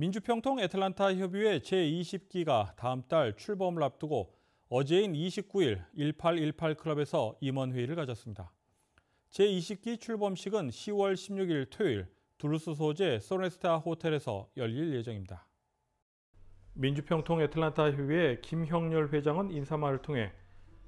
민주평통 애틀란타 협의회 제20기가 다음 달 출범을 앞두고 어제인 29일 1818 클럽에서 임원회의를 가졌습니다. 제20기 출범식은 10월 16일 토요일 두루스 소재 소네스타 호텔에서 열릴 예정입니다. 민주평통 애틀란타 협의회 김형렬 회장은 인사말을 통해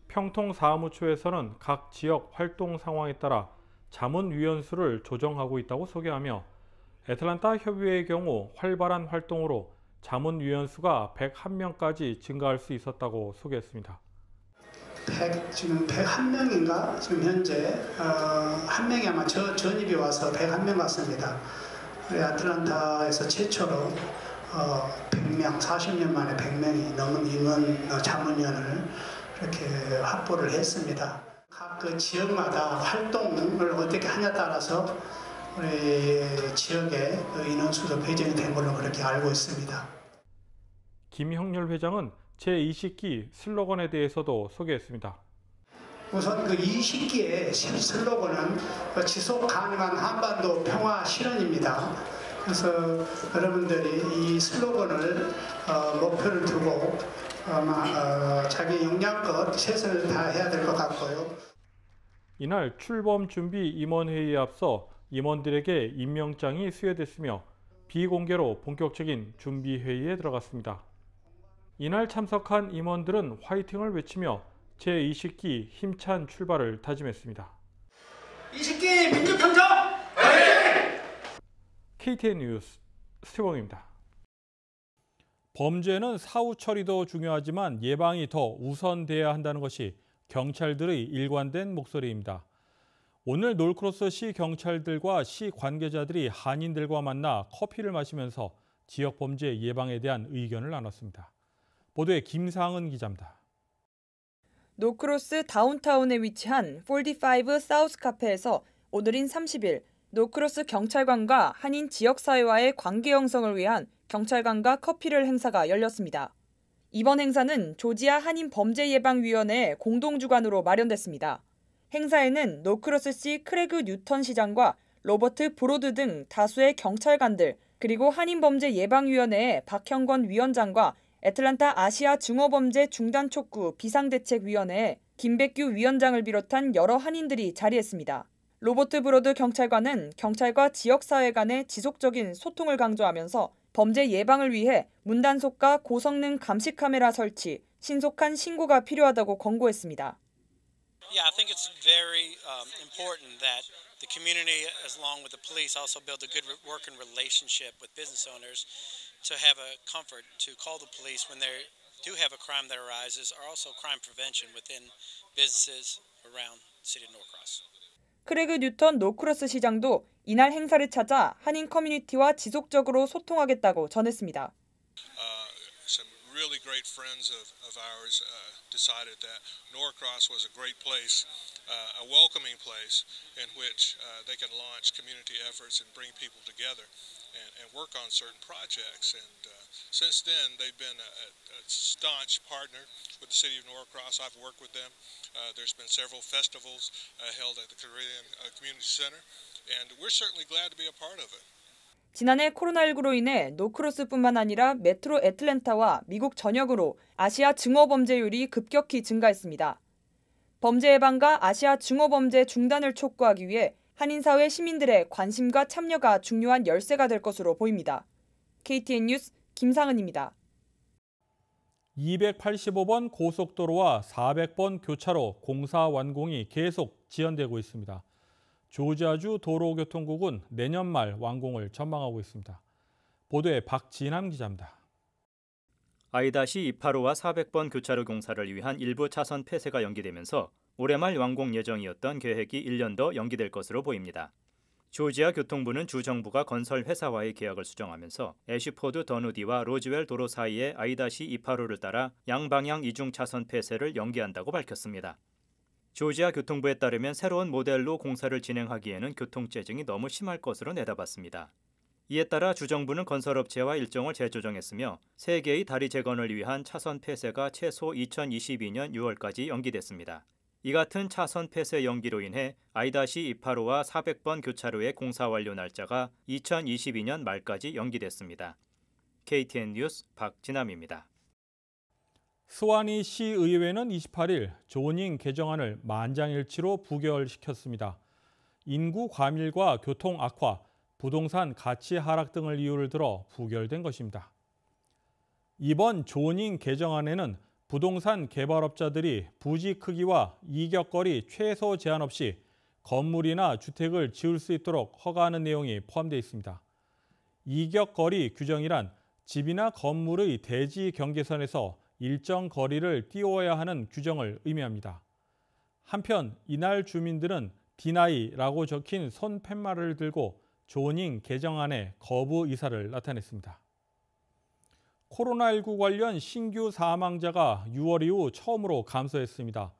평통 사무처에서는 각 지역 활동 상황에 따라 자문위원 수를 조정하고 있다고 소개하며 애틀란타 협의회의 경우 활발한 활동으로 자문위원 수가 101명까지 증가할 수 있었다고 소개했습니다. 100, 지금 101명인가 지금 현재 어, 한 명이 아마 저, 전입이 와서 101명 같습니다. 우틀란타에서 최초로 어, 100명, 40년 만에 100명이 넘은 임원 어, 자문위원을 이렇게 확보를 했습니다. 각그 지역마다 활동을 어떻게 하냐 따라서 우리 지역의 그 인원수도 배정이 된 걸로 그렇게 알고 있습니다. 김형렬 회장은 제20기 슬로건에 대해서도 소개했습니다. 우선 그 20기의 슬로건은 그 지속 가능한 한반도 평화 실현입니다. 그래서 여러분들이 이 슬로건을 어, 목표를 두고 아마 어, 자기 역량껏 최선을 다해야 될 것 같고요. 이날 출범 준비 임원회의에 앞서 임원들에게 임명장이 수여됐으며 비공개로 본격적인 준비회의에 들어갔습니다. 이날 참석한 임원들은 화이팅을 외치며 제20기 힘찬 출발을 다짐했습니다. 20기 민주평정 화이팅! KTN 뉴스 스티봉입니다. 범죄는 사후 처리도 중요하지만 예방이 더 우선돼야 한다는 것이 경찰들의 일관된 목소리입니다. 오늘 놀크로스 시 경찰들과 시 관계자들이 한인들과 만나 커피를 마시면서 지역 범죄 예방에 대한 의견을 나눴습니다. 보도에 김상은 기자입니다. 노크로스 다운타운에 위치한 45 사우스 카페에서 오늘인 30일 노크로스 경찰관과 한인 지역사회와의 관계 형성을 위한 경찰관과 커피를 행사가 열렸습니다. 이번 행사는 조지아 한인 범죄예방위원회 공동 주관으로 마련됐습니다. 행사에는 노크로스 시크래그 뉴턴 시장과 로버트 브로드 등 다수의 경찰관들 그리고 한인범죄예방위원회의 박형권 위원장과 애틀란타 아시아 증오범죄 중단 촉구 비상대책위원회의 김백규 위원장을 비롯한 여러 한인들이 자리했습니다. 로버트 브로드 경찰관은 경찰과 지역사회 간의 지속적인 소통을 강조하면서 범죄 예방을 위해 문단속과 고성능 감시카메라 설치, 신속한 신고가 필요하다고 권고했습니다. Yeah, I think it's very um, important that the community, as along with the police, also build a good working relationship with business owners to have a comfort to call the police when they do have a crime that arises, or also crime prevention within businesses around city of Norcross. 크레그 뉴턴 노크로스 시장도 이날 행사를 찾아 한인 커뮤니티와 지속적으로 소통하겠다고 전했습니다. Uh, some really great friends of, of ours uh, decided that Norcross was a great place, uh, a welcoming place in which uh, they can launch community efforts and bring people together and, and work on certain projects. And uh, since then, they've been a, a, staunch partner with the city of Norcross. I've worked with them. Uh, there's been several festivals uh, held at the Caribbean Community Center, and we're certainly glad to be a part of it. 지난해 코로나19로 인해 노크로스뿐만 아니라 메트로 애틀랜타와 미국 전역으로 아시아 증오 범죄율이 급격히 증가했습니다. 범죄 예방과 아시아 증오 범죄 중단을 촉구하기 위해 한인사회 시민들의 관심과 참여가 중요한 열쇠가 될 것으로 보입니다. KTN 뉴스 김상은입니다. 285번 고속도로와 400번 교차로 공사 완공이 계속 지연되고 있습니다. 조지아주 도로교통국은 내년 말 완공을 전망하고 있습니다. 보도에 박진함 기자입니다. 아이다시 285와 400번 교차로 공사를 위한 일부 차선 폐쇄가 연기되면서 올해 말 완공 예정이었던 계획이 1년 더 연기될 것으로 보입니다. 조지아 교통부는 주 정부가 건설 회사와의 계약을 수정하면서 애쉬포드 더누디와 로즈웰 도로 사이의 아이다시 285를 따라 양방향 이중 차선 폐쇄를 연기한다고 밝혔습니다. 조지아 교통부에 따르면 새로운 모델로 공사를 진행하기에는 교통재증이 너무 심할 것으로 내다봤습니다. 이에 따라 주정부는 건설업체와 일정을 재조정했으며 3개의 다리 재건을 위한 차선 폐쇄가 최소 2022년 6월까지 연기됐습니다. 이 같은 차선 폐쇄 연기로 인해 I-285와 400번 교차로의 공사 완료 날짜가 2022년 말까지 연기됐습니다. KTN 뉴스 박진남입니다. 스완이 시의회는 28일 조원인 개정안을 만장일치로 부결시켰습니다. 인구 과밀과 교통 악화, 부동산 가치 하락 등을 이유를 들어 부결된 것입니다. 이번 조닝 개정안에는 부동산 개발업자들이 부지 크기와 이격거리 최소 제한 없이 건물이나 주택을 지을 수 있도록 허가하는 내용이 포함되어 있습니다. 이격거리 규정이란 집이나 건물의 대지 경계선에서 일정 거리를 띄워야 하는 규정을 의미합니다. 한편 이날 주민들은 디나이라고 적힌 손팻말을 들고 조닝 개정안에 거부 의사를 나타냈습니다. 코로나19 관련 신규 사망자가 6월 이후 처음으로 감소했습니다.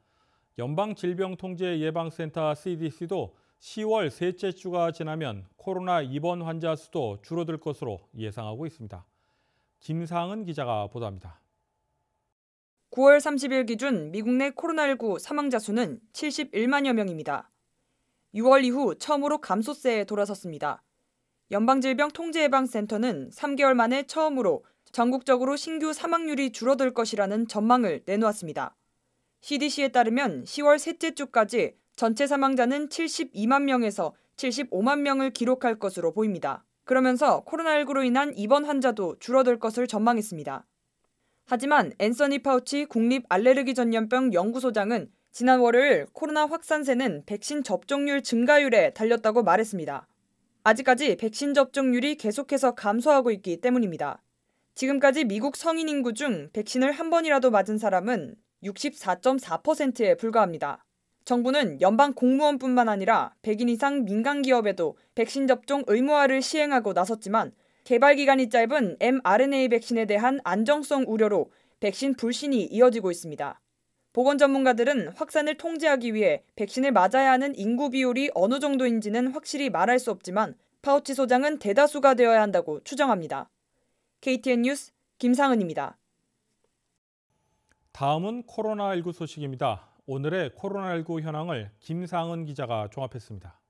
연방질병통제예방센터 CDC도 10월 셋째 주가 지나면 코로나 입원 환자 수도 줄어들 것으로 예상하고 있습니다. 김상은 기자가 보도합니다. 9월 30일 기준 미국 내 코로나19 사망자 수는 71만여 명입니다. 6월 이후 처음으로 감소세에 돌아섰습니다. 연방질병통제예방센터는 3개월 만에 처음으로 전국적으로 신규 사망률이 줄어들 것이라는 전망을 내놓았습니다. CDC에 따르면 10월 셋째 주까지 전체 사망자는 72만 명에서 75만 명을 기록할 것으로 보입니다. 그러면서 코로나19로 인한 입원 환자도 줄어들 것을 전망했습니다. 하지만 앤서니 파우치 국립 알레르기 전염병 연구소장은 지난 월요일 코로나 확산세는 백신 접종률 증가율에 달렸다고 말했습니다. 아직까지 백신 접종률이 계속해서 감소하고 있기 때문입니다. 지금까지 미국 성인 인구 중 백신을 한 번이라도 맞은 사람은 64.4%에 불과합니다. 정부는 연방 공무원뿐만 아니라 1인 이상 민간 기업에도 백신 접종 의무화를 시행하고 나섰지만 개발 기간이 짧은 mRNA 백신에 대한 안정성 우려로 백신 불신이 이어지고 있습니다. 보건 전문가들은 확산을 통제하기 위해 백신을 맞아야 하는 인구 비율이 어느 정도인지는 확실히 말할 수 없지만 파우치 소장은 대다수가 되어야 한다고 추정합니다. KTN 뉴스 김상은입니다. 다음은 코로나19 소식입니다. 오늘의 코로나19 현황을 김상은 기자가 종합했습니다.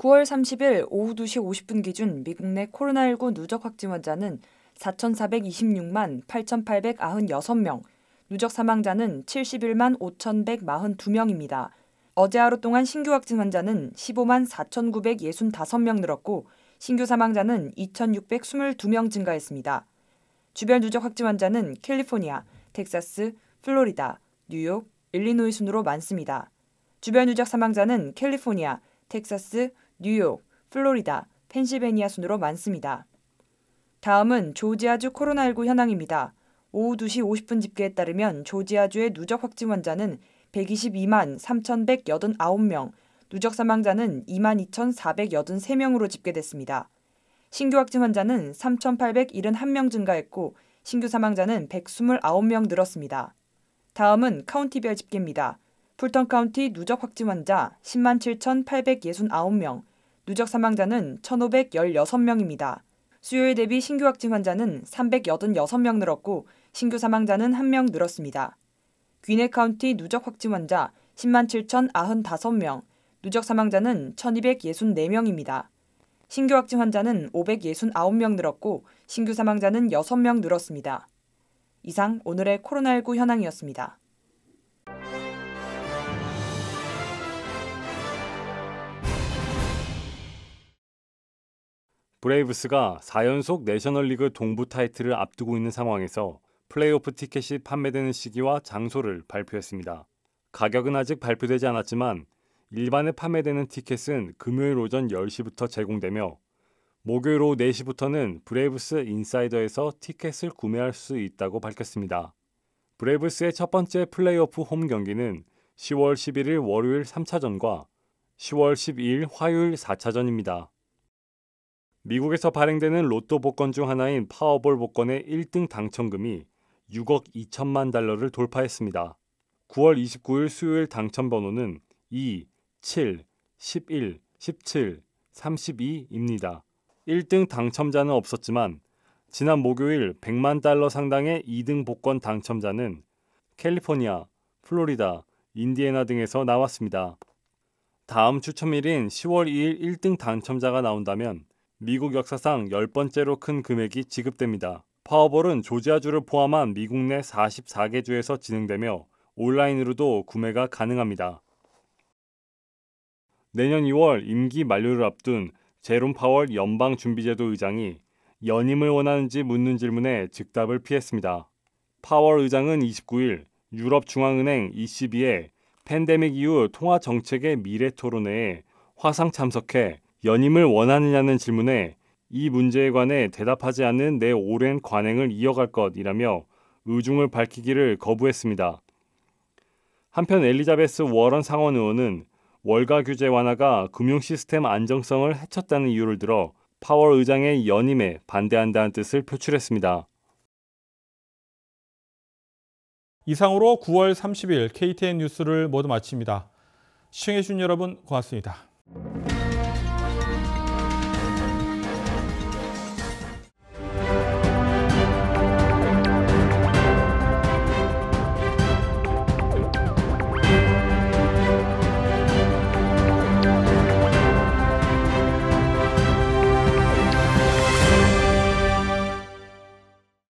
9월 30일 오후 2시 50분 기준 미국 내 코로나19 누적 확진 환자는 4,426만 8,896명, 누적 사망자는 71만 5,142명입니다. 어제 하루 동안 신규 확진 환자는 15만 4,965명 늘었고 신규 사망자는 2,622명 증가했습니다. 주별 누적 확진 환자는 캘리포니아, 텍사스, 플로리다, 뉴욕, 일리노이 순으로 많습니다. 주변 누적 사망자는 캘리포니아, 텍사스, 뉴욕, 플로리다, 펜실베니아 순으로 많습니다. 다음은 조지아주 코로나19 현황입니다. 오후 2시 50분 집계에 따르면 조지아주의 누적 확진 환자는 122만 3,189명, 누적 사망자는 22,483명으로 집계됐습니다. 신규 확진 환자는 3,871명 증가했고 신규 사망자는 129명 늘었습니다. 다음은 카운티별 집계입니다. 풀턴 카운티 누적 확진 환자 10만 7,869명, 누적 사망자는 1,516명입니다. 수요일 대비 신규 확진 환자는 386명 늘었고 신규 사망자는 1명 늘었습니다. 귀내 카운티 누적 확진 환자 10만 7,095명, 누적 사망자는 1,264명입니다. 신규 확진 환자는 569명 늘었고 신규 사망자는 6명 늘었습니다. 이상 오늘의 코로나19 현황이었습니다. 브레이브스가 4연속 내셔널리그 동부 타이틀을 앞두고 있는 상황에서 플레이오프 티켓이 판매되는 시기와 장소를 발표했습니다. 가격은 아직 발표되지 않았지만 일반에 판매되는 티켓은 금요일 오전 10시부터 제공되며 목요일 오후 4시부터는 브레이브스 인사이더에서 티켓을 구매할 수 있다고 밝혔습니다. 브레이브스의 첫 번째 플레이오프 홈 경기는 10월 11일 월요일 3차전과 10월 12일 화요일 4차전입니다. 미국에서 발행되는 로또 복권 중 하나인 파워볼 복권의 1등 당첨금이 6억 2천만 달러를 돌파했습니다. 9월 29일 수요일 당첨 번호는 2, 7, 11, 17, 32입니다. 1등 당첨자는 없었지만 지난 목요일 100만 달러 상당의 2등 복권 당첨자는 캘리포니아, 플로리다, 인디애나 등에서 나왔습니다. 다음 추첨일인 10월 2일 1등 당첨자가 나온다면 미국 역사상 열번째로큰 금액이 지급됩니다. 파워볼은 조지아주를 포함한 미국 내 44개 주에서 진행되며 온라인으로도 구매가 가능합니다. 내년 2월 임기 만료를 앞둔 제롬 파월 연방준비제도 의장이 연임을 원하는지 묻는 질문에 즉답을 피했습니다. 파월 의장은 29일 유럽중앙은행 ECB의 팬데믹 이후 통화 정책의 미래 토론회에 화상 참석해 연임을 원하느냐는 질문에 이 문제에 관해 대답하지 않는 내 오랜 관행을 이어갈 것이라며 의중을 밝히기를 거부했습니다. 한편 엘리자베스 워런 상원 의원은 월가 규제 완화가 금융 시스템 안정성을 해쳤다는 이유를 들어 파월 의장의 연임에 반대한다는 뜻을 표출했습니다. 이상으로 9월 30일 KTN 뉴스를 모두 마칩니다. 시청해주신 여러분 고맙습니다.